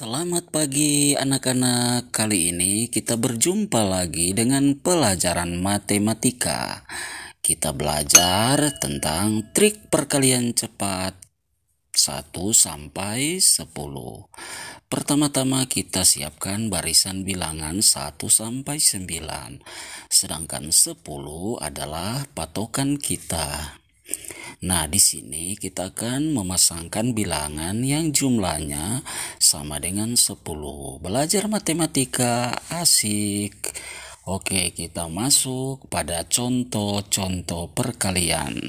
Selamat pagi anak-anak. Kali ini kita berjumpa lagi dengan pelajaran matematika. Kita belajar tentang trik perkalian cepat 1 sampai 10. Pertama-tama kita siapkan barisan bilangan 1 sampai 9. Sedangkan 10 adalah patokan kita. Nah, di sini kita akan memasangkan bilangan yang jumlahnya sama dengan 10. Belajar matematika asik. Oke, kita masuk pada contoh-contoh perkalian.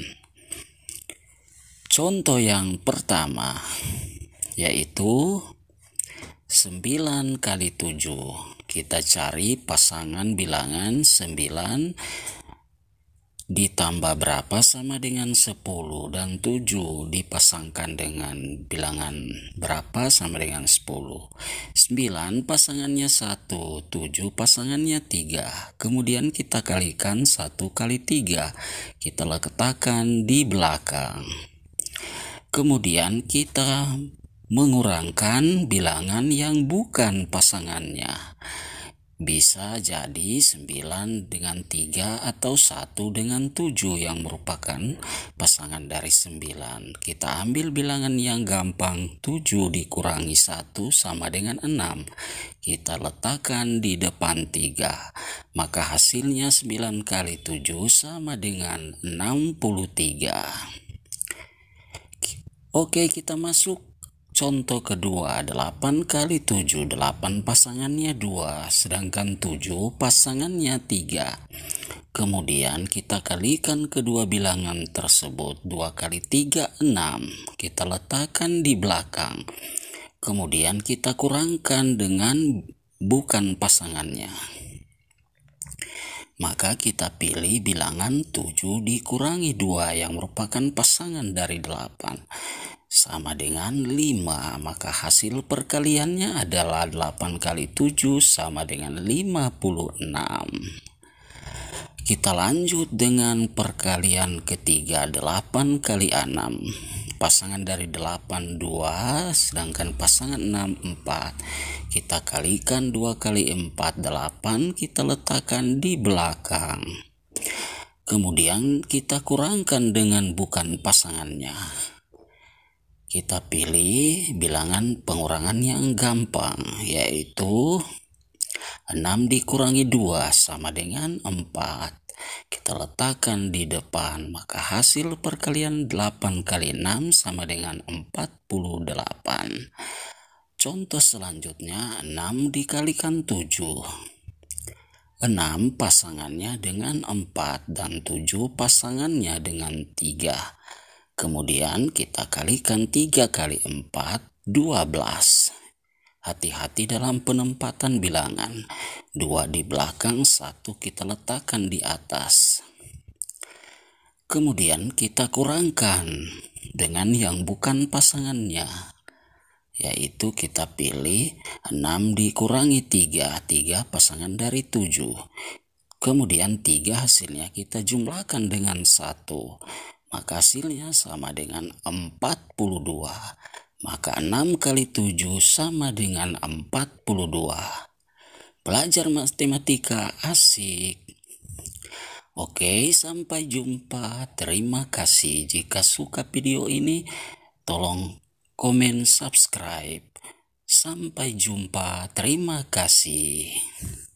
Contoh yang pertama yaitu 9 kali 7. Kita cari pasangan bilangan 9 ditambah berapa sama dengan 10 dan 7 dipasangkan dengan bilangan berapa sama dengan 10 9 pasangannya 1 7 pasangannya 3 kemudian kita kalikan 1 kali 3 kita letakkan di belakang kemudian kita mengurangkan bilangan yang bukan pasangannya bisa jadi 9 dengan 3 atau 1 dengan 7 yang merupakan pasangan dari 9. Kita ambil bilangan yang gampang 7 dikurangi 1 sama dengan 6. Kita letakkan di depan 3. Maka hasilnya 9 kali 7 sama dengan 63. Oke kita masuk Contoh kedua, 8 kali 7, 8 pasangannya 2, sedangkan 7 pasangannya 3. Kemudian kita kalikan kedua bilangan tersebut, 2 kali 3, 6. Kita letakkan di belakang. Kemudian kita kurangkan dengan bukan pasangannya. Maka kita pilih bilangan 7 dikurangi 2 yang merupakan pasangan dari 8 sama dengan 5 maka hasil perkaliannya adalah 8 kali 7 sama dengan 56 kita lanjut dengan perkalian ketiga 8 kali 6 pasangan dari 8 2 sedangkan pasangan 6 4 kita kalikan 2 kali 4 8 kita letakkan di belakang kemudian kita kurangkan dengan bukan pasangannya kita pilih bilangan pengurangan yang gampang yaitu 6 dikurangi 2 sama dengan 4 kita letakkan di depan maka hasil perkalian 8 kali 6 sama dengan 48 contoh selanjutnya 6 dikalikan 7 6 pasangannya dengan 4 dan 7 pasangannya dengan 3. Kemudian kita kalikan 3 kali 4, 12. Hati-hati dalam penempatan bilangan. 2 di belakang, 1 kita letakkan di atas. Kemudian kita kurangkan dengan yang bukan pasangannya. Yaitu kita pilih 6 dikurangi 3, 3 pasangan dari 7. Kemudian 3 hasilnya kita jumlahkan dengan 1 maka hasilnya sama dengan 42. Maka 6 kali 7 sama dengan 42. pelajar matematika asik. Oke, sampai jumpa. Terima kasih jika suka video ini. Tolong komen subscribe. Sampai jumpa. Terima kasih.